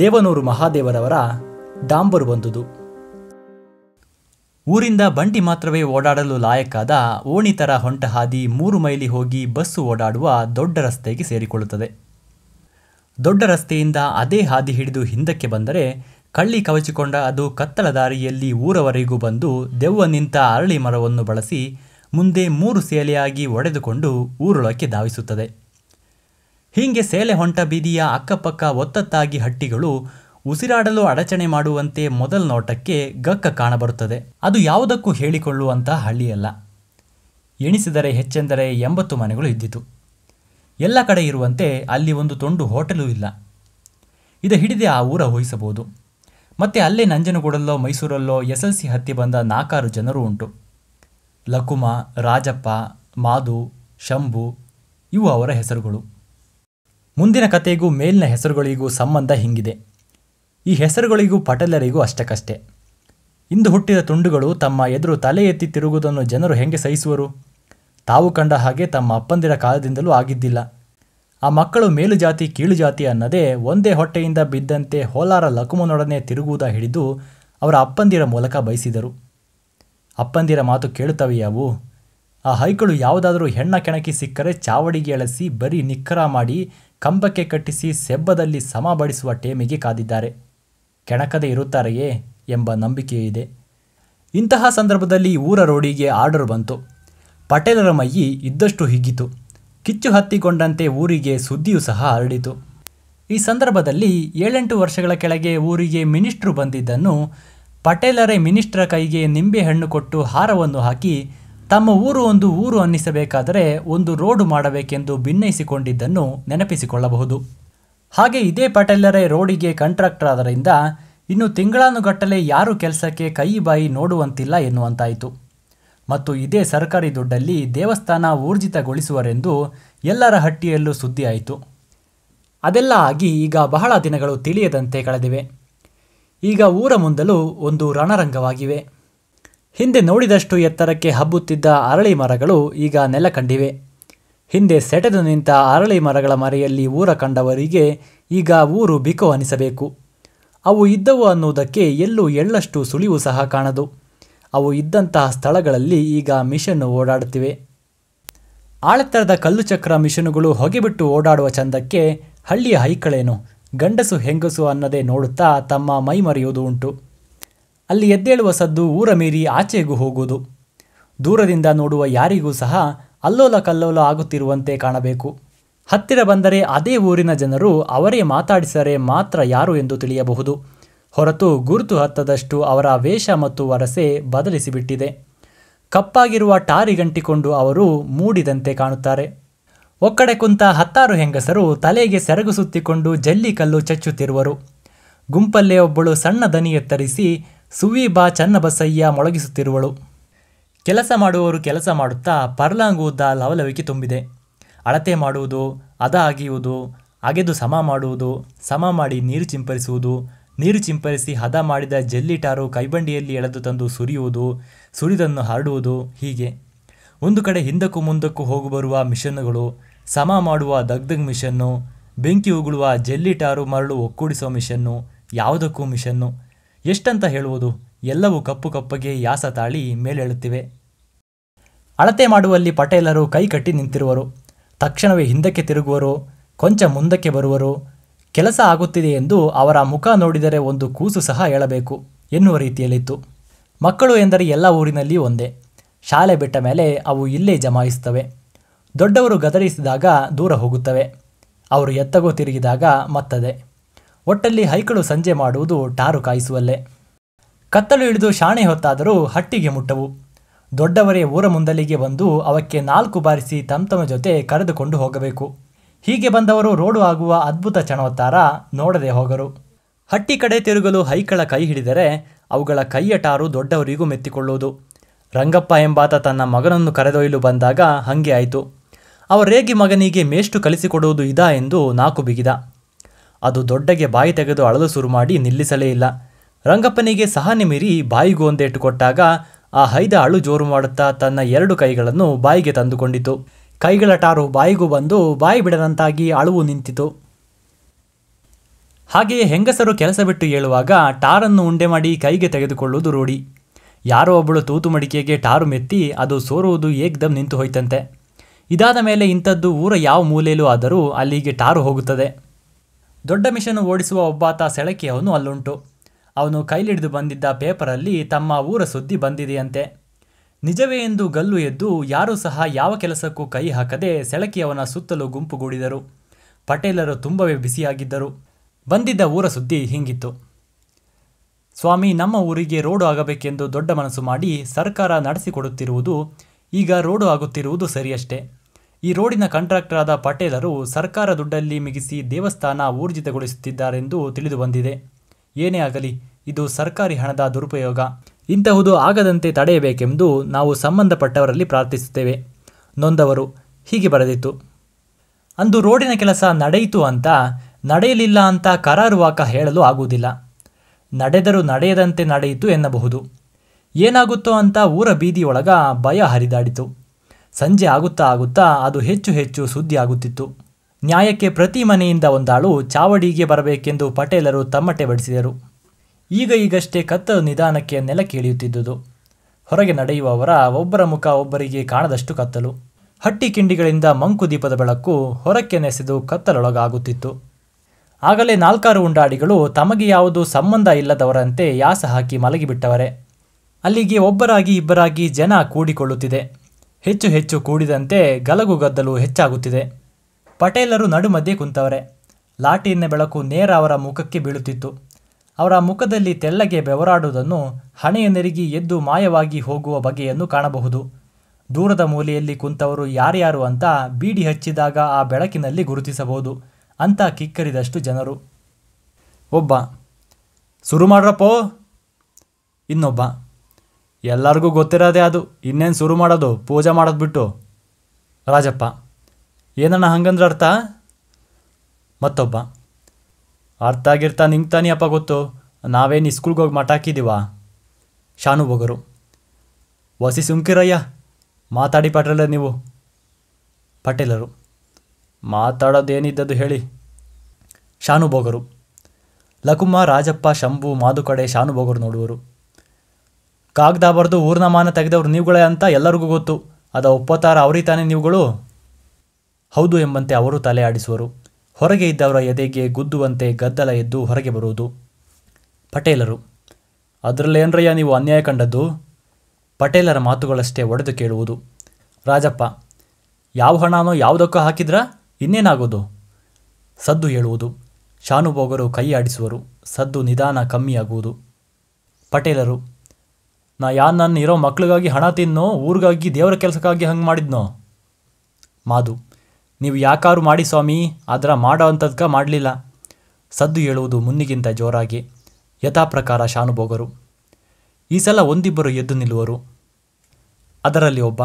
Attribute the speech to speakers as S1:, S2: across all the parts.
S1: ದೇವನೂರು ಮಹಾದೇವರವರ ಡಾಂಬರು ಬಂದುದು ಊರಿಂದ ಬಂಡಿ ಮಾತ್ರವೇ ಓಡಾಡಲು ಲಾಯಕ್ಕಾದ ಓಣಿತರ ಹೊಂಟ ಹಾದಿ ಮೂರು ಮೈಲಿ ಹೋಗಿ ಬಸ್ಸು ಓಡಾಡುವ ದೊಡ್ಡ ರಸ್ತೆಗೆ ಸೇರಿಕೊಳ್ಳುತ್ತದೆ ದೊಡ್ಡ ರಸ್ತೆಯಿಂದ ಅದೇ ಹಾದಿ ಹಿಡಿದು ಹಿಂದಕ್ಕೆ ಬಂದರೆ ಕಳ್ಳಿ ಕವಚಿಕೊಂಡ ಅದು ಕತ್ತಲ ದಾರಿಯಲ್ಲಿ ಊರವರೆಗೂ ಬಂದು ದೆವ್ವ ನಿಂತ ಅರಳಿ ಮರವನ್ನು ಬಳಸಿ ಮುಂದೆ ಮೂರು ಸೇಲೆಯಾಗಿ ಒಡೆದುಕೊಂಡು ಊರೊಳಕ್ಕೆ ಧಾವಿಸುತ್ತದೆ ಹೀಗೆ ಸೇಲೆ ಹೊಂಟ ಬೀದಿಯ ಅಕ್ಕಪಕ್ಕ ಒತ್ತತ್ತಾಗಿ ಹಟ್ಟಿಗಳು ಉಸಿರಾಡಲು ಅಡಚಣೆ ಮಾಡುವಂತೆ ಮೊದಲ ನೋಟಕ್ಕೆ ಗಕ್ಕ ಕಾಣಬರುತ್ತದೆ ಅದು ಯಾವುದಕ್ಕೂ ಹೇಳಿಕೊಳ್ಳುವಂಥ ಹಳ್ಳಿಯಲ್ಲ ಎಣಿಸಿದರೆ ಹೆಚ್ಚೆಂದರೆ ಎಂಬತ್ತು ಮನೆಗಳು ಇದ್ದಿತು ಎಲ್ಲ ಕಡೆ ಇರುವಂತೆ ಅಲ್ಲಿ ಒಂದು ತುಂಡು ಹೋಟೆಲೂ ಇಲ್ಲ ಇದು ಹಿಡಿದೇ ಆ ಊರ ಊಹಿಸಬಹುದು ಮತ್ತೆ ಅಲ್ಲೇ ನಂಜನಗೂಡಲ್ಲೋ ಮೈಸೂರಲ್ಲೋ ಎಸ್ ಎಲ್ ಸಿ ಹತ್ತಿ ಬಂದ ನಾಲ್ಕಾರು ಜನರು ಉಂಟು ಲಕುಮ ರಾಜಪ್ಪ ಮಾಧು ಶಂಭು ಇವು ಅವರ ಹೆಸರುಗಳು ಮುಂದಿನ ಕಥೆಗೂ ಮೇಲಿನ ಹೆಸರುಗಳಿಗೂ ಸಂಬಂಧ ಹಿಂಗಿದೆ ಈ ಹೆಸರುಗಳಿಗೂ ಪಟಲರಿಗೂ ಅಷ್ಟಕ್ಕಷ್ಟೇ ಇಂದು ಹುಟ್ಟಿದ ತುಂಡುಗಳು ತಮ್ಮ ಎದುರು ತಲೆ ಎತ್ತಿ ತಿರುಗುವುದನ್ನು ಜನರು ಹೆಂಗೆ ಸಹಿಸುವರು ತಾವು ಕಂಡ ಹಾಗೆ ತಮ್ಮ ಅಪ್ಪಂದಿರ ಕಾಲದಿಂದಲೂ ಆಗಿದ್ದಿಲ್ಲ ಆ ಮಕ್ಕಳು ಮೇಲು ಜಾತಿ ಕೀಳು ಜಾತಿ ಅನ್ನದೇ ಒಂದೇ ಹೊಟ್ಟೆಯಿಂದ ಬಿದ್ದಂತೆ ಹೋಲಾರ ಲಕುಮನೊಡನೆ ತಿರುಗುವುದ ಹಿಡಿದು ಅವರ ಅಪ್ಪಂದಿರ ಮೂಲಕ ಬಯಸಿದರು ಅಪ್ಪಂದಿರ ಮಾತು ಕೇಳುತ್ತವೆಯಾವು ಆ ಹೈಗಳು ಯಾವುದಾದರೂ ಹೆಣ್ಣ ಕೆಣಕಿ ಸಿಕ್ಕರೆ ಚಾವಡಿಗೆ ಎಳಸಿ ಬರೀ ನಿಖರ ಮಾಡಿ ಕಂಬಕ್ಕೆ ಕಟ್ಟಿಸಿ ಸೆಬ್ಬದಲ್ಲಿ ಸಮ ಬಡಿಸುವ ಟೇಮಿಗೆ ಕಾದಿದ್ದಾರೆ ಕೆಣಕದೇ ಇರುತ್ತಾರೆಯೇ ಎಂಬ ನಂಬಿಕೆ ಇದೆ ಇಂತಹ ಸಂದರ್ಭದಲ್ಲಿ ಊರ ರೋಡಿಗೆ ಆರ್ಡರ್ ಬಂತು ಪಟೇಲರ ಮೈಯಿ ಇದ್ದಷ್ಟು ಹಿಗ್ಗಿತು ಕಿಚ್ಚು ಹತ್ತಿಕೊಂಡಂತೆ ಊರಿಗೆ ಸುದ್ದಿಯೂ ಸಹ ಹರಡಿತು ಈ ಸಂದರ್ಭದಲ್ಲಿ ಏಳೆಂಟು ವರ್ಷಗಳ ಕೆಳಗೆ ಊರಿಗೆ ಮಿನಿಸ್ಟ್ರು ಬಂದಿದ್ದನ್ನು ಪಟೇಲರೇ ಮಿನಿಸ್ಟ್ರ ಕೈಗೆ ನಿಂಬೆಹಣ್ಣು ಕೊಟ್ಟು ಹಾರವನ್ನು ಹಾಕಿ ತಮ್ಮ ಊರು ಒಂದು ಊರು ಅನ್ನಿಸಬೇಕಾದರೆ ಒಂದು ರೋಡು ಮಾಡಬೇಕೆಂದು ಭಿನ್ನಯಿಸಿಕೊಂಡಿದ್ದನ್ನು ನೆನಪಿಸಿಕೊಳ್ಳಬಹುದು ಹಾಗೆ ಇದೇ ಪಟೇಲರೇ ರೋಡಿಗೆ ಕಾಂಟ್ರಾಕ್ಟರ್ ಆದ್ದರಿಂದ ಇನ್ನು ತಿಂಗಳಾನುಗಟ್ಟಲೆ ಯಾರು ಕೆಲಸಕ್ಕೆ ಕೈ ಬಾಯಿ ನೋಡುವಂತಿಲ್ಲ ಎನ್ನುವಂತಾಯಿತು ಮತ್ತು ಇದೇ ಸರ್ಕಾರಿ ದುಡ್ಡಲ್ಲಿ ದೇವಸ್ಥಾನ ಊರ್ಜಿತಗೊಳಿಸುವರೆಂದು ಎಲ್ಲರ ಹಟ್ಟಿಯಲ್ಲೂ ಸುದ್ದಿಯಾಯಿತು ಅದೆಲ್ಲ ಆಗಿ ಈಗ ಬಹಳ ದಿನಗಳು ತಿಳಿಯದಂತೆ ಕಳೆದಿವೆ ಈಗ ಊರ ಮುಂದಲು ಒಂದು ರಣರಂಗವಾಗಿವೆ ಹಿಂದೆ ನೋಡಿದಷ್ಟು ಎತ್ತರಕ್ಕೆ ಹಬ್ಬುತ್ತಿದ್ದ ಅರಳಿ ಮರಗಳು ಈಗ ನೆಲಕಂಡಿವೆ ಹಿಂದೆ ಸೆಟೆದು ನಿಂತ ಅರಳಿ ಮರಗಳ ಮರೆಯಲ್ಲಿ ಊರ ಕಂಡವರಿಗೆ ಈಗ ಊರು ಬಿಕೋ ಅನಿಸಬೇಕು ಅವು ಇದ್ದವು ಅನ್ನುವುದಕ್ಕೆ ಎಲ್ಲೂ ಎಳ್ಳಷ್ಟು ಸುಳಿವು ಸಹ ಕಾಣದು ಅವು ಇದ್ದಂತಹ ಸ್ಥಳಗಳಲ್ಲಿ ಈಗ ಮಿಷನ್ ಓಡಾಡುತ್ತಿವೆ ಆಳೆತ್ತರದ ಚಕ್ರ ಮಿಷನ್ಗಳು ಹೊಗೆಬಿಟ್ಟು ಓಡಾಡುವ ಚಂದಕ್ಕೆ ಹಳ್ಳಿಯ ಹೈಕಳೇನು ಗಂಡಸು ಹೆಂಗಸು ಅನ್ನದೇ ನೋಡುತ್ತಾ ತಮ್ಮ ಮರೆಯುವುದು ಉಂಟು ಅಲ್ಲಿ ಎದ್ದೇಳುವ ಸದ್ದು ಊರ ಮೀರಿ ಆಚೆಗೂ ಹೋಗುವುದು ದೂರದಿಂದ ನೋಡುವ ಯಾರಿಗೂ ಸಹ ಅಲ್ಲೋಲ ಕಲ್ಲೋಲ ಆಗುತ್ತಿರುವಂತೆ ಕಾಣಬೇಕು ಹತ್ತಿರ ಬಂದರೆ ಅದೇ ಊರಿನ ಜನರು ಅವರೇ ಮಾತಾಡಿಸರೆ ಮಾತ್ರ ಯಾರು ಎಂದು ತಿಳಿಯಬಹುದು ಹೊರತು ಗುರುತು ಹತ್ತದಷ್ಟು ಅವರ ವೇಷ ಮತ್ತು ವರಸೆ ಬದಲಿಸಿಬಿಟ್ಟಿದೆ ಕಪ್ಪಾಗಿರುವ ಟಾರಿಗಂಟಿಕೊಂಡು ಅವರು ಮೂಡಿದಂತೆ ಕಾಣುತ್ತಾರೆ ಒಕ್ಕಡೆ ಕುಂತ ಹತ್ತಾರು ಹೆಂಗಸರು ತಲೆಗೆ ಸೆರಗು ಸುತ್ತಿಕೊಂಡು ಜಲ್ಲಿ ಕಲ್ಲು ಚಚ್ಚುತ್ತಿರುವರು ಗುಂಪಲ್ಲೇ ಒಬ್ಬಳು ಸಣ್ಣ ದನಿ ಎತ್ತರಿಸಿ ಸುವಿ ಬಾ ಚನ್ನಬಸಯ್ಯ ಮೊಳಗಿಸುತ್ತಿರುವಳು ಕೆಲಸ ಮಾಡುವವರು ಕೆಲಸ ಮಾಡುತ್ತಾ ಪರ್ಲಾಂಗುವುದ ಲವಲವಿಕೆ ತುಂಬಿದೆ ಅಳತೆ ಮಾಡುವುದು ಅದ ಅಗಿಯುವುದು ಅಗೆದು ಸಮ ಮಾಡುವುದು ಸಮ ಮಾಡಿ ನೀರು ಚಿಂಪರಿಸುವುದು ನೀರು ಚಿಂಪರಿಸಿ ಹದ ಮಾಡಿದ ಜೆಲ್ಲಿಟಾರು ಕೈಬಂಡಿಯಲ್ಲಿ ಎಳೆದು ತಂದು ಸುರಿಯುವುದು ಸುರಿದನ್ನು ಹರಡುವುದು ಹೀಗೆ ಒಂದು ಕಡೆ ಹಿಂದಕ್ಕೂ ಮುಂದಕ್ಕೂ ಹೋಗಿ ಬರುವ ಮಿಷನ್ನುಗಳು ಸಮ ಮಾಡುವ ದಗ್ಧಗ್ ಮಿಷನ್ನು ಬೆಂಕಿ ಉಗುಳುವ ಜೆಲ್ಲಿಟಾರು ಮರಳು ಒಕ್ಕೂಡಿಸುವ ಮಿಷನ್ನು ಯಾವುದಕ್ಕೂ ಮಿಷನ್ನು ಎಷ್ಟಂತ ಹೇಳುವುದು ಎಲ್ಲವೂ ಕಪ್ಪು ಕಪ್ಪಗೆ ಯಾಸ ತಾಳಿ ಮೇಲೇಳುತ್ತಿವೆ ಅಳತೆ ಮಾಡುವಲ್ಲಿ ಪಟೇಲರು ಕೈಕಟ್ಟಿ ನಿಂತಿರುವರು ತಕ್ಷಣವೇ ಹಿಂದಕ್ಕೆ ತಿರುಗುವರು ಕೊಂಚ ಮುಂದಕ್ಕೆ ಬರುವರು ಕೆಲಸ ಆಗುತ್ತಿದೆ ಎಂದು ಅವರ ಮುಖ ನೋಡಿದರೆ ಒಂದು ಕೂಸು ಸಹ ಹೇಳಬೇಕು ಎನ್ನುವ ರೀತಿಯಲ್ಲಿತ್ತು ಮಕ್ಕಳು ಎಂದರೆ ಎಲ್ಲ ಊರಿನಲ್ಲಿ ಒಂದೇ ಶಾಲೆ ಬಿಟ್ಟ ಮೇಲೆ ಅವು ಇಲ್ಲೇ ಜಮಾಯಿಸುತ್ತವೆ ದೊಡ್ಡವರು ಗದರಿಸಿದಾಗ ದೂರ ಹೋಗುತ್ತವೆ ಅವರು ಎತ್ತಗೋ ತಿರುಗಿದಾಗ ಮತ್ತದೆ ಒಟ್ಟಲ್ಲಿ ಹೈಕಳು ಸಂಜೆ ಮಾಡುವುದು ಟಾರು ಕಾಯಿಸುವಲ್ಲೇ ಕತ್ತಲು ಇಳಿದು ಶಾಣೆ ಹೊತ್ತಾದರೂ ಹಟ್ಟಿಗೆ ಮುಟ್ಟವು ದೊಡ್ಡವರೇ ಊರ ಮುಂದಲಿಗೆ ಬಂದು ಅವಕ್ಕೆ ನಾಲ್ಕು ಬಾರಿಸಿ ತಮ್ತಮ ಜೊತೆ ಕರೆದುಕೊಂಡು ಹೋಗಬೇಕು ಹೀಗೆ ಬಂದವರು ರೋಡು ಆಗುವ ಅದ್ಭುತ ಚಣವತ್ತಾರ ನೋಡದೆ ಹೋಗರು ಹಟ್ಟಿ ಕಡೆ ತಿರುಗಲು ಹೈಕಳ ಕೈ ಹಿಡಿದರೆ ಅವುಗಳ ಕೈಯ ಟಾರು ದೊಡ್ಡವರಿಗೂ ಮೆತ್ತಿಕೊಳ್ಳುವುದು ರಂಗಪ್ಪ ಎಂಬಾತ ತನ್ನ ಮಗನನ್ನು ಕರೆದೊಯ್ಯಲು ಬಂದಾಗ ಹಂಗೆ ಆಯಿತು ಅವರೇಗಿ ಮಗನಿಗೆ ಮೇಷ್ಟು ಕಲಿಸಿಕೊಡುವುದು ಇದಾ ಎಂದು ನಾಕು ಬಿಗಿದ ಅದು ದೊಡ್ಡಗೆ ಬಾಯಿ ತೆಗೆದು ಅಳಲು ಶುರು ಮಾಡಿ ನಿಲ್ಲಿಸಲೇ ಇಲ್ಲ ರಂಗಪ್ಪನಿಗೆ ಸಹನೆ ಮೀರಿ ಬಾಯಿಗೊಂದೇಟು ಕೊಟ್ಟಾಗ ಆ ಹೈದ ಅಳು ಜೋರು ಮಾಡುತ್ತಾ ತನ್ನ ಎರಡು ಕೈಗಳನ್ನು ಬಾಯಿಗೆ ತಂದುಕೊಂಡಿತು ಕೈಗಳ ಟಾರು ಬಾಯಿಗೂ ಬಂದು ಬಾಯಿ ಬಿಡದಂತಾಗಿ ಅಳುವು ನಿಂತಿತು ಹಾಗೆಯೇ ಹೆಂಗಸರು ಕೆಲಸ ಬಿಟ್ಟು ಹೇಳುವಾಗ ಟಾರನ್ನು ಉಂಡೆ ಮಾಡಿ ಕೈಗೆ ತೆಗೆದುಕೊಳ್ಳುವುದು ರೂಢಿ ಯಾರೋ ಒಬ್ಬಳು ತೂತು ಮಡಿಕೆಗೆ ಟಾರು ಮೆತ್ತಿ ಅದು ಸೋರುವುದು ಏಕ್ದಮ್ ನಿಂತು ಹೋಯ್ತಂತೆ ಇದಾದ ಮೇಲೆ ಇಂಥದ್ದು ಊರ ಯಾವ ಮೂಲೆಯಲ್ಲೂ ಆದರೂ ಅಲ್ಲಿಗೆ ಟಾರು ಹೋಗುತ್ತದೆ ದೊಡ್ಡ ಮಿಷನ್ ಓಡಿಸುವ ಒಬ್ಬಾತ ಸೆಳಕಿಯವನು ಅವನು ಅಲ್ಲುಂಟು ಅವನು ಕೈಲಿಡಿದು ಬಂದಿದ್ದ ಪೇಪರಲ್ಲಿ ತಮ್ಮ ಊರ ಸುದ್ದಿ ಬಂದಿದೆಯಂತೆ ನಿಜವೇ ಎಂದು ಗಲ್ಲು ಎದ್ದು ಯಾರೂ ಸಹ ಯಾವ ಕೆಲಸಕ್ಕೂ ಕೈ ಹಾಕದೆ ಸೆಳಕಿಯವನ ಸುತ್ತಲೂ ಗುಂಪುಗೂಡಿದರು ಪಟೇಲರು ತುಂಬವೇ ಬಿಸಿಯಾಗಿದ್ದರು ಬಂದಿದ್ದ ಊರ ಸುದ್ದಿ ಹಿಂಗಿತ್ತು ಸ್ವಾಮಿ ನಮ್ಮ ಊರಿಗೆ ರೋಡು ಆಗಬೇಕೆಂದು ದೊಡ್ಡ ಮನಸ್ಸು ಮಾಡಿ ಸರ್ಕಾರ ನಡೆಸಿಕೊಡುತ್ತಿರುವುದು ಈಗ ರೋಡು ಆಗುತ್ತಿರುವುದು ಸರಿಯಷ್ಟೇ ಈ ರೋಡಿನ ಕಾಂಟ್ರಾಕ್ಟರ್ ಆದ ಪಟೇಲರು ಸರ್ಕಾರ ದುಡ್ಡಲ್ಲಿ ಮಿಗಿಸಿ ದೇವಸ್ಥಾನ ಊರ್ಜಿತಗೊಳಿಸುತ್ತಿದ್ದಾರೆಂದು ತಿಳಿದುಬಂದಿದೆ ಏನೇ ಆಗಲಿ ಇದು ಸರ್ಕಾರಿ ಹಣದ ದುರುಪಯೋಗ ಇಂತಹುದು ಆಗದಂತೆ ತಡೆಯಬೇಕೆಂದು ನಾವು ಸಂಬಂಧಪಟ್ಟವರಲ್ಲಿ ಪ್ರಾರ್ಥಿಸುತ್ತೇವೆ ನೊಂದವರು ಹೀಗೆ ಬರೆದಿತ್ತು ಅಂದು ರೋಡಿನ ಕೆಲಸ ನಡೆಯಿತು ಅಂತ ನಡೆಯಲಿಲ್ಲ ಅಂತ ಕರಾರುವಾಕ ಹೇಳಲು ಆಗುವುದಿಲ್ಲ ನಡೆದರೂ ನಡೆಯದಂತೆ ನಡೆಯಿತು ಎನ್ನಬಹುದು ಏನಾಗುತ್ತೋ ಅಂತ ಊರ ಬೀದಿಯೊಳಗ ಭಯ ಹರಿದಾಡಿತು ಸಂಜೆ ಆಗುತ್ತಾ ಆಗುತ್ತಾ ಅದು ಹೆಚ್ಚು ಹೆಚ್ಚು ಸುದ್ದಿ ಆಗುತ್ತಿತ್ತು ನ್ಯಾಯಕ್ಕೆ ಪ್ರತಿ ಮನೆಯಿಂದ ಒಂದಾಳು ಚಾವಡಿಗೆ ಬರಬೇಕೆಂದು ಪಟೇಲರು ತಮ್ಮಟೆ ಬಡಿಸಿದರು ಈಗ ಈಗಷ್ಟೇ ಕತ್ತಲು ನಿಧಾನಕ್ಕೆ ನೆಲ ಕೇಳಿಯುತ್ತಿದ್ದುದು ಹೊರಗೆ ನಡೆಯುವವರ ಒಬ್ಬರ ಮುಖ ಒಬ್ಬರಿಗೆ ಕಾಣದಷ್ಟು ಕತ್ತಲು ಹಟ್ಟಿ ಕಿಂಡಿಗಳಿಂದ ಮಂಕು ದೀಪದ ಬೆಳಕು ಹೊರಕ್ಕೆ ನೆಸೆದು ಕತ್ತಲೊಳಗಾಗುತ್ತಿತ್ತು ಆಗಲೇ ನಾಲ್ಕಾರು ಉಂಡಾಡಿಗಳು ತಮಗೆ ಯಾವುದೂ ಸಂಬಂಧ ಇಲ್ಲದವರಂತೆ ಯಾಸ ಹಾಕಿ ಮಲಗಿಬಿಟ್ಟವರೇ ಅಲ್ಲಿಗೆ ಒಬ್ಬರಾಗಿ ಇಬ್ಬರಾಗಿ ಜನ ಕೂಡಿಕೊಳ್ಳುತ್ತಿದೆ ಹೆಚ್ಚು ಹೆಚ್ಚು ಕೂಡಿದಂತೆ ಗಲಗು ಗದ್ದಲು ಹೆಚ್ಚಾಗುತ್ತಿದೆ ಪಟೇಲರು ನಡುಮಧ್ಯೆ ಕುಂತವರೆ ಲಾಟಿಯನ್ನ ಬೆಳಕು ನೇರ ಅವರ ಮುಖಕ್ಕೆ ಬೀಳುತ್ತಿತ್ತು ಅವರ ಮುಖದಲ್ಲಿ ತೆಳ್ಳಗೆ ಬೆವರಾಡುವುದನ್ನು ಹಣೆಯ ನೆರಿಗಿ ಎದ್ದು ಮಾಯವಾಗಿ ಹೋಗುವ ಬಗೆಯನ್ನು ಕಾಣಬಹುದು ದೂರದ ಮೂಲೆಯಲ್ಲಿ ಕುಂತವರು ಯಾರ್ಯಾರು ಅಂತ ಬೀಡಿ ಹಚ್ಚಿದಾಗ ಆ ಬೆಳಕಿನಲ್ಲಿ ಗುರುತಿಸಬಹುದು ಅಂತ ಕಿಕ್ಕರಿದಷ್ಟು ಜನರು ಒಬ್ಬ ಶುರು ಮಾಡ್ರಪ್ಪೋ ಇನ್ನೊಬ್ಬ ಎಲ್ಲರಿಗೂ ಗೊತ್ತಿರೋದೇ ಅದು ಇನ್ನೇನು ಶುರು ಮಾಡೋದು ಪೂಜೆ ಮಾಡೋದು ಬಿಟ್ಟು ರಾಜಪ್ಪ ಏನಣ್ಣ ಹಂಗಂದ್ರೆ ಅರ್ಥ ಮತ್ತೊಬ್ಬ ಅರ್ಥ ಆಗಿರ್ತಾ ನಿಂಗೆ ತಾನೇ ಅಪ್ಪ ಗೊತ್ತು ನಾವೇನು ಇಸ್ಕೂಲ್ಗೆ ಹೋಗಿ ಮಠ ಹಾಕಿದ್ದೀವ ಶಾನು ವಸಿ ಸುಮ್ಕಿರಯ್ಯ ಮಾತಾಡಿ ಪಟೇಲ ನೀವು ಪಟೇಲರು ಮಾತಾಡೋದು ಏನಿದ್ದದ್ದು ಹೇಳಿ ಶಾನು ಲಕುಮ್ಮ ಲಕುಮ ರಾಜಪ್ಪ ಶಂಭು ಮಾದುಕಡೆ ಶಾನು ನೋಡುವರು ಕಾಗ್ದಾ ಬರೆದು ಊರ್ಣಮಾನ ತೆಗೆದವ್ರು ನೀವುಗಳೇ ಅಂತ ಎಲ್ಲರಿಗೂ ಗೊತ್ತು ಅದ ಒಪ್ಪತಾರ ಅವರಿ ನೀವುಗಳು ಹೌದು ಎಂಬಂತೆ ಅವರು ತಲೆ ಆಡಿಸುವರು ಹೊರಗೆ ಇದ್ದವರ ಎದೆಗೆ ಗುದ್ದುವಂತೆ ಗದ್ದಲ ಎದ್ದು ಹೊರಗೆ ಬರುವುದು ಪಟೇಲರು ಅದರಲ್ಲೇನ್ರಯ್ಯ ನೀವು ಅನ್ಯಾಯ ಕಂಡದ್ದು ಪಟೇಲರ ಮಾತುಗಳಷ್ಟೇ ಒಡೆದು ಕೇಳುವುದು ರಾಜಪ್ಪ ಯಾವ ಹಣನೋ ಯಾವುದಕ್ಕೂ ಹಾಕಿದ್ರ ಇನ್ನೇನಾಗೋದು ಸದ್ದು ಹೇಳುವುದು ಶಾನುಭೋಗರು ಕೈ ಆಡಿಸುವರು ಸದ್ದು ನಿಧಾನ ಕಮ್ಮಿಯಾಗುವುದು ಪಟೇಲರು ನಾ ಯಾನ್ ನನ್ನ ಇರೋ ಮಕ್ಳಿಗಾಗಿ ಹಣ ತಿನ್ನೋ ಊರಿಗಾಗಿ ದೇವರ ಕೆಲಸಕ್ಕಾಗಿ ಹಂಗೆ ಮಾಡಿದ್ನೋ ಮಾದು ನೀವು ಯಾಕಾರು ಮಾಡಿ ಸ್ವಾಮಿ ಆದ್ರೆ ಮಾಡೋ ಅಂಥದ್ಕ ಮಾಡಲಿಲ್ಲ ಸದ್ದು ಹೇಳುವುದು ಮುನ್ನಿಗಿಂತ ಜೋರಾಗಿ ಯಥಾಪ್ರಕಾರ ಶಾನುಭೋಗರು ಈ ಸಲ ಒಂದಿಬ್ಬರು ಎದ್ದು ನಿಲ್ಲುವರು ಅದರಲ್ಲಿ ಒಬ್ಬ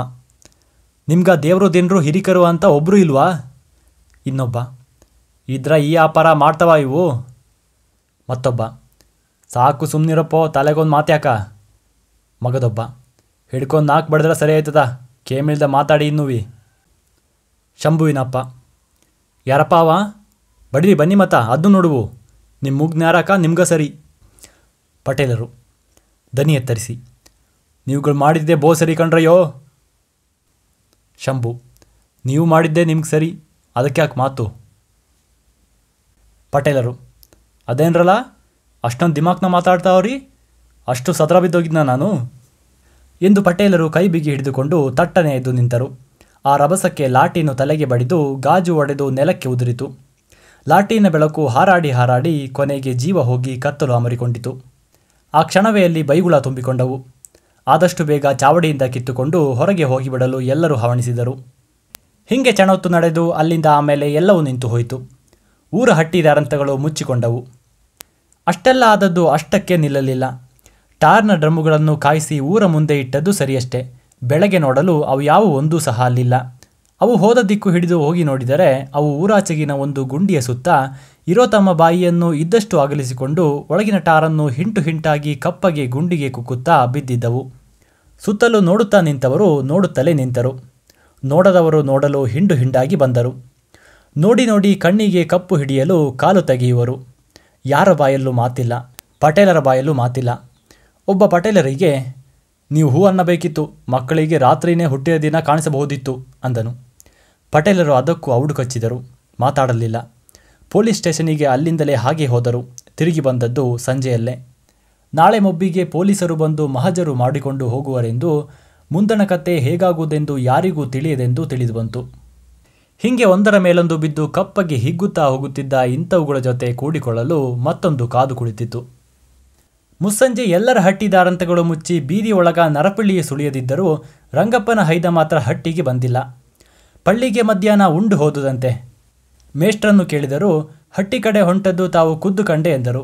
S1: ನಿಮ್ಗ ದೇವರು ದಿನರು ಹಿರಿಕರು ಅಂತ ಒಬ್ಬರು ಇಲ್ವಾ ಇನ್ನೊಬ್ಬ ಇದ್ರ ಈ ವ್ಯಾಪಾರ ಮಾಡ್ತವಾ ಇವು ಮತ್ತೊಬ್ಬ ಸಾಕು ಸುಮ್ಮನಿರಪ್ಪೋ ತಲೆಗೊಂದು ಮಾತ್ಯಾಕ ಮಗದೊಬ್ಬ ಹಿಡ್ಕೊಂಡು ನಾಲ್ಕು ಬಡಿದ್ರೆ ಸರಿ ಆಯ್ತದ ಕೇಮಿಲ್ದ ಮಾತಾಡಿ ವಿ ಶಂಭುವಿನಪ್ಪ ಯಾರಪ್ಪ ಅವ ಬಡ್ರಿ ಬನ್ನಿ ಮತ ಅದನ್ನು ನೋಡುವು ನಿಮ್ಮ ಮುಗ್ ನ್ಯಾರಕ ನಿಮ್ಗೆ ಸರಿ ಪಟೇಲರು ದನಿ ಎತ್ತರಿಸಿ ನೀವುಗಳು ಮಾಡಿದ್ದೆ ಬೋ ಸರಿ ಕಂಡ್ರಯ್ಯೋ ಶಂಭು ನೀವು ಮಾಡಿದ್ದೆ ನಿಮ್ಗೆ ಸರಿ ಅದಕ್ಕೆ ಯಾಕೆ ಮಾತು ಪಟೇಲರು ಅದೇನ್ರಲ್ಲ ಅಷ್ಟೊಂದು ದಿಮಾಕ್ನ ಮಾತಾಡ್ತಾವ್ರಿ ಅಷ್ಟು ಸದರ ಬಿದ್ದೋಗಿದ್ದ ನಾನು ಎಂದು ಪಟೇಲರು ಕೈ ಬಿಗಿ ಹಿಡಿದುಕೊಂಡು ತಟ್ಟನೆ ಎದ್ದು ನಿಂತರು ಆ ರಭಸಕ್ಕೆ ಲಾಟಿಯನ್ನು ತಲೆಗೆ ಬಡಿದು ಗಾಜು ಒಡೆದು ನೆಲಕ್ಕೆ ಉದುರಿತು ಲಾಟಿನ ಬೆಳಕು ಹಾರಾಡಿ ಹಾರಾಡಿ ಕೊನೆಗೆ ಜೀವ ಹೋಗಿ ಕತ್ತಲು ಅಮರಿಕೊಂಡಿತು ಆ ಕ್ಷಣವೇ ಅಲ್ಲಿ ಬೈಗುಳ ತುಂಬಿಕೊಂಡವು ಆದಷ್ಟು ಬೇಗ ಚಾವಡಿಯಿಂದ ಕಿತ್ತುಕೊಂಡು ಹೊರಗೆ ಹೋಗಿಬಿಡಲು ಎಲ್ಲರೂ ಹವಣಿಸಿದರು ಹಿಂಗೆ ಚಣೊತ್ತು ನಡೆದು ಅಲ್ಲಿಂದ ಆಮೇಲೆ ಎಲ್ಲವೂ ನಿಂತು ಹೋಯಿತು ಊರ ಹಟ್ಟಿದ ಮುಚ್ಚಿಕೊಂಡವು ಅಷ್ಟೆಲ್ಲ ಆದದ್ದು ಅಷ್ಟಕ್ಕೆ ನಿಲ್ಲಲಿಲ್ಲ ಟಾರ್ನ ಡ್ರಮ್ಮುಗಳನ್ನು ಕಾಯಿಸಿ ಊರ ಮುಂದೆ ಇಟ್ಟದ್ದು ಸರಿಯಷ್ಟೇ ಬೆಳಗ್ಗೆ ನೋಡಲು ಅವು ಯಾವ ಒಂದೂ ಸಹ ಅಲ್ಲಿಲ್ಲ ಅವು ಹೋದ ದಿಕ್ಕು ಹಿಡಿದು ಹೋಗಿ ನೋಡಿದರೆ ಅವು ಊರಾಚೆಗಿನ ಒಂದು ಗುಂಡಿಯ ಸುತ್ತ ಇರೋ ತಮ್ಮ ಬಾಯಿಯನ್ನು ಇದ್ದಷ್ಟು ಅಗಲಿಸಿಕೊಂಡು ಒಳಗಿನ ಟಾರನ್ನು ಹಿಂಟು ಹಿಂಟಾಗಿ ಕಪ್ಪಗೆ ಗುಂಡಿಗೆ ಕುಕ್ಕುತ್ತಾ ಬಿದ್ದಿದ್ದವು ಸುತ್ತಲೂ ನೋಡುತ್ತಾ ನಿಂತವರು ನೋಡುತ್ತಲೇ ನಿಂತರು ನೋಡದವರು ನೋಡಲು ಹಿಂಡು ಹಿಂಡಾಗಿ ಬಂದರು ನೋಡಿ ನೋಡಿ ಕಣ್ಣಿಗೆ ಕಪ್ಪು ಹಿಡಿಯಲು ಕಾಲು ತೆಗೆಯುವರು ಯಾರ ಬಾಯಲ್ಲೂ ಮಾತಿಲ್ಲ ಪಟೇಲರ ಬಾಯಲ್ಲೂ ಮಾತಿಲ್ಲ ಒಬ್ಬ ಪಟೇಲರಿಗೆ ನೀವು ಹೂ ಅನ್ನಬೇಕಿತ್ತು ಮಕ್ಕಳಿಗೆ ರಾತ್ರಿಯೇ ಹುಟ್ಟಿದ ದಿನ ಕಾಣಿಸಬಹುದಿತ್ತು ಅಂದನು ಪಟೇಲರು ಅದಕ್ಕೂ ಔಡು ಕಚ್ಚಿದರು ಮಾತಾಡಲಿಲ್ಲ ಪೊಲೀಸ್ ಸ್ಟೇಷನಿಗೆ ಅಲ್ಲಿಂದಲೇ ಹಾಗೆ ಹೋದರು ತಿರುಗಿ ಬಂದದ್ದು ಸಂಜೆಯಲ್ಲೇ ನಾಳೆ ಮೊಬ್ಬಿಗೆ ಪೊಲೀಸರು ಬಂದು ಮಹಜರು ಮಾಡಿಕೊಂಡು ಹೋಗುವರೆಂದು ಮುಂದಣ ಕತೆ ಹೇಗಾಗುವುದೆಂದು ಯಾರಿಗೂ ತಿಳಿಯದೆಂದು ತಿಳಿದುಬಂತು ಹಿಂಗೆ ಒಂದರ ಮೇಲೊಂದು ಬಿದ್ದು ಕಪ್ಪಗೆ ಹಿಗ್ಗುತ್ತಾ ಹೋಗುತ್ತಿದ್ದ ಇಂಥವುಗಳ ಜೊತೆ ಕೂಡಿಕೊಳ್ಳಲು ಮತ್ತೊಂದು ಕಾದು ಕುಳಿತಿತ್ತು ಮುಸ್ಸಂಜೆ ಎಲ್ಲರ ದಾರಂತಗಳು ಮುಚ್ಚಿ ಬೀದಿ ಒಳಗ ಸುಳಿಯದಿದ್ದರೂ ರಂಗಪ್ಪನ ಹೈದ ಮಾತ್ರ ಹಟ್ಟಿಗೆ ಬಂದಿಲ್ಲ ಪಳ್ಳಿಗೆ ಮಧ್ಯಾಹ್ನ ಉಂಡು ಹೋದುದಂತೆ ಮೇಷ್ಟ್ರನ್ನು ಕೇಳಿದರೂ ಹಟ್ಟಿ ಕಡೆ ಹೊಂಟದ್ದು ತಾವು ಖುದ್ದು ಕಂಡೆ ಎಂದರು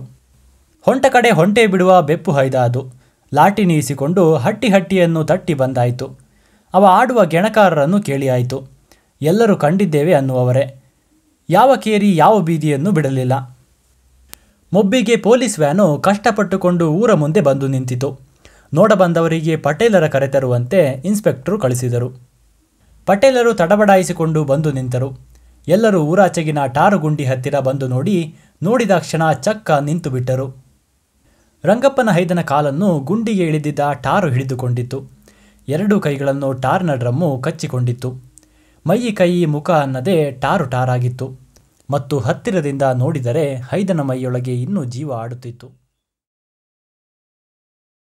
S1: ಹೊಂಟ ಕಡೆ ಹೊಂಟೆ ಬಿಡುವ ಬೆಪ್ಪು ಹೈದ ಅದು ಲಾಟಿ ನೀಯಿಸಿಕೊಂಡು ಹಟ್ಟಿ ಹಟ್ಟಿಯನ್ನು ತಟ್ಟಿ ಬಂದಾಯಿತು ಅವ ಆಡುವ ಗೆಣಕಾರರನ್ನು ಕೇಳಿಯಾಯಿತು ಎಲ್ಲರೂ ಕಂಡಿದ್ದೇವೆ ಅನ್ನುವವರೇ ಯಾವ ಕೇರಿ ಯಾವ ಬೀದಿಯನ್ನು ಬಿಡಲಿಲ್ಲ ಮೊಬ್ಬಿಗೆ ಪೊಲೀಸ್ ವ್ಯಾನು ಕಷ್ಟಪಟ್ಟುಕೊಂಡು ಊರ ಮುಂದೆ ಬಂದು ನಿಂತಿತು ನೋಡಬಂದವರಿಗೆ ಪಟೇಲರ ಕರೆತರುವಂತೆ ಇನ್ಸ್ಪೆಕ್ಟರು ಕಳಿಸಿದರು ಪಟೇಲರು ತಡಬಡಾಯಿಸಿಕೊಂಡು ಬಂದು ನಿಂತರು ಎಲ್ಲರೂ ಊರಾಚೆಗಿನ ಟಾರು ಗುಂಡಿ ಹತ್ತಿರ ಬಂದು ನೋಡಿ ನೋಡಿದ ಕ್ಷಣ ಚಕ್ಕ ನಿಂತು ಬಿಟ್ಟರು ರಂಗಪ್ಪನ ಹೈದನ ಕಾಲನ್ನು ಗುಂಡಿಗೆ ಇಳಿದಿದ್ದ ಟಾರು ಹಿಡಿದುಕೊಂಡಿತ್ತು ಎರಡೂ ಕೈಗಳನ್ನು ಟಾರ್ನ ಡ್ರಮ್ಮು ಕಚ್ಚಿಕೊಂಡಿತ್ತು ಮೈ ಕೈ ಮುಖ ಅನ್ನದೇ ಟಾರು ಟಾರಾಗಿತ್ತು ಮತ್ತು ಹತ್ತಿರದಿಂದ ನೋಡಿದರೆ ಹೈದನ ಮೈಯೊಳಗೆ ಇನ್ನೂ ಜೀವ ಆಡುತ್ತಿತ್ತು